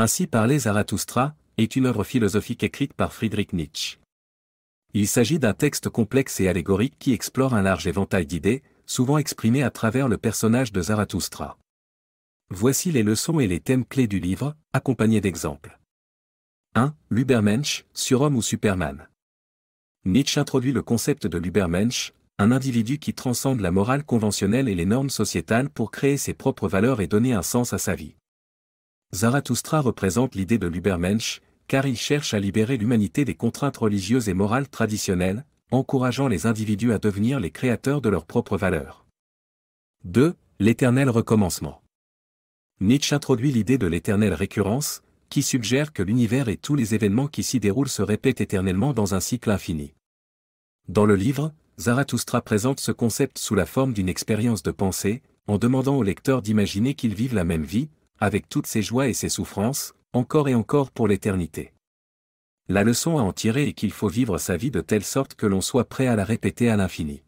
Ainsi parlait Zarathustra, œuvre philosophique écrite par Friedrich Nietzsche. Il s'agit d'un texte complexe et allégorique qui explore un large éventail d'idées, souvent exprimées à travers le personnage de Zarathustra. Voici les leçons et les thèmes clés du livre, accompagnés d'exemples. 1. L'Ubermensch, surhomme ou Superman. Nietzsche introduit le concept de l'Ubermensch, un individu qui transcende la morale conventionnelle et les normes sociétales pour créer ses propres valeurs et donner un sens à sa vie. Zarathustra représente l'idée de l'Ubermensch, car il cherche à libérer l'humanité des contraintes religieuses et morales traditionnelles, encourageant les individus à devenir les créateurs de leurs propres valeurs. 2. L'éternel recommencement. Nietzsche introduit l'idée de l'éternelle récurrence, qui suggère que l'univers et tous les événements qui s'y déroulent se répètent éternellement dans un cycle infini. Dans le livre, Zarathustra présente ce concept sous la forme d'une expérience de pensée, en demandant au lecteur d'imaginer qu'il vive la même vie, avec toutes ses joies et ses souffrances, encore et encore pour l'éternité. La leçon à en tirer est qu'il faut vivre sa vie de telle sorte que l'on soit prêt à la répéter à l'infini.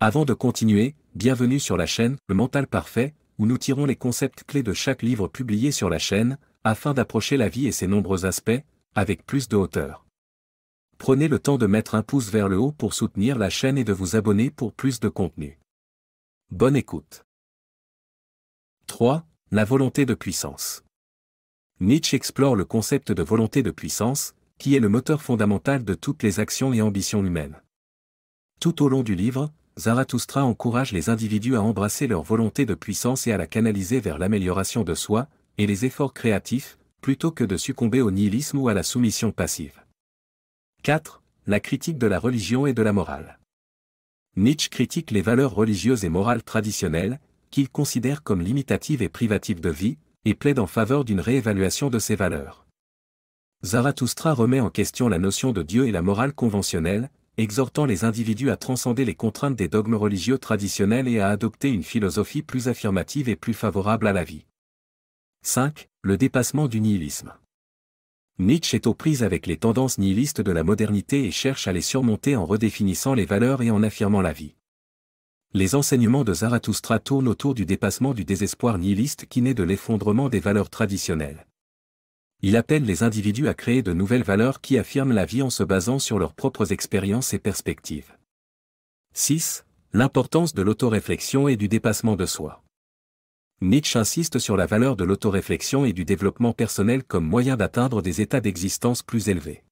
Avant de continuer, bienvenue sur la chaîne Le Mental Parfait, où nous tirons les concepts clés de chaque livre publié sur la chaîne, afin d'approcher la vie et ses nombreux aspects, avec plus de hauteur. Prenez le temps de mettre un pouce vers le haut pour soutenir la chaîne et de vous abonner pour plus de contenu. Bonne écoute. 3. La volonté de puissance. Nietzsche explore le concept de volonté de puissance, qui est le moteur fondamental de toutes les actions et ambitions humaines. Tout au long du livre, Zarathustra encourage les individus à embrasser leur volonté de puissance et à la canaliser vers l'amélioration de soi, et les efforts créatifs, plutôt que de succomber au nihilisme ou à la soumission passive. 4. La critique de la religion et de la morale. Nietzsche critique les valeurs religieuses et morales traditionnelles, qu'il considère comme limitative et privative de vie, et plaide en faveur d'une réévaluation de ses valeurs. Zarathustra remet en question la notion de Dieu et la morale conventionnelle, exhortant les individus à transcender les contraintes des dogmes religieux traditionnels et à adopter une philosophie plus affirmative et plus favorable à la vie. 5. Le dépassement du nihilisme. Nietzsche est aux prises avec les tendances nihilistes de la modernité et cherche à les surmonter en redéfinissant les valeurs et en affirmant la vie. Les enseignements de Zarathustra tournent autour du dépassement du désespoir nihiliste qui naît de l'effondrement des valeurs traditionnelles. Il appelle les individus à créer de nouvelles valeurs qui affirment la vie en se basant sur leurs propres expériences et perspectives. 6. L'importance de l'autoréflexion et du dépassement de soi. Nietzsche insiste sur la valeur de l'autoréflexion et du développement personnel comme moyen d'atteindre des états d'existence plus élevés.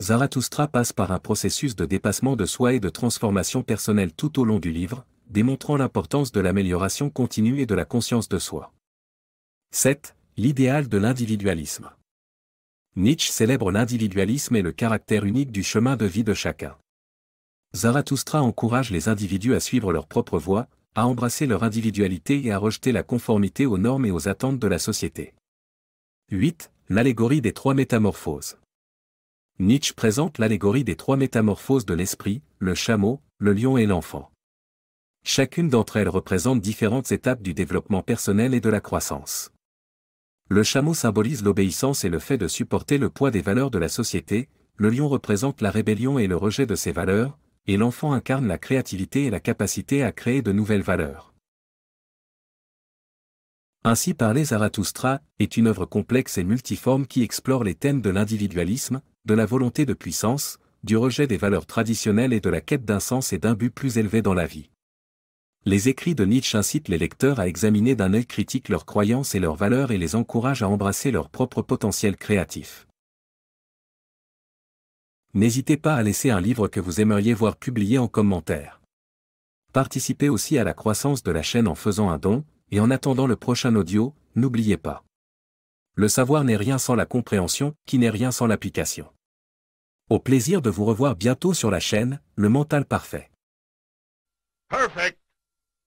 Zarathustra passe par un processus de dépassement de soi et de transformation personnelle tout au long du livre, démontrant l'importance de l'amélioration continue et de la conscience de soi. 7. L'idéal de l'individualisme. Nietzsche célèbre l'individualisme et le caractère unique du chemin de vie de chacun. Zarathustra encourage les individus à suivre leur propre voie, à embrasser leur individualité et à rejeter la conformité aux normes et aux attentes de la société. 8. L'allégorie des trois métamorphoses. Nietzsche présente l'allégorie des trois métamorphoses de l'esprit, le chameau, le lion et l'enfant. Chacune d'entre elles représente différentes étapes du développement personnel et de la croissance. Le chameau symbolise l'obéissance et le fait de supporter le poids des valeurs de la société, le lion représente la rébellion et le rejet de ses valeurs, et l'enfant incarne la créativité et la capacité à créer de nouvelles valeurs. Ainsi parler Zarathustra est une œuvre complexe et multiforme qui explore les thèmes de l'individualisme, de la volonté de puissance, du rejet des valeurs traditionnelles et de la quête d'un sens et d'un but plus élevé dans la vie. Les écrits de Nietzsche incitent les lecteurs à examiner d'un œil critique leurs croyances et leurs valeurs et les encouragent à embrasser leur propre potentiel créatif. N'hésitez pas à laisser un livre que vous aimeriez voir publié en commentaire. Participez aussi à la croissance de la chaîne en faisant un don, et en attendant le prochain audio, n'oubliez pas. Le savoir n'est rien sans la compréhension, qui n'est rien sans l'application. Au plaisir de vous revoir bientôt sur la chaîne, le mental parfait.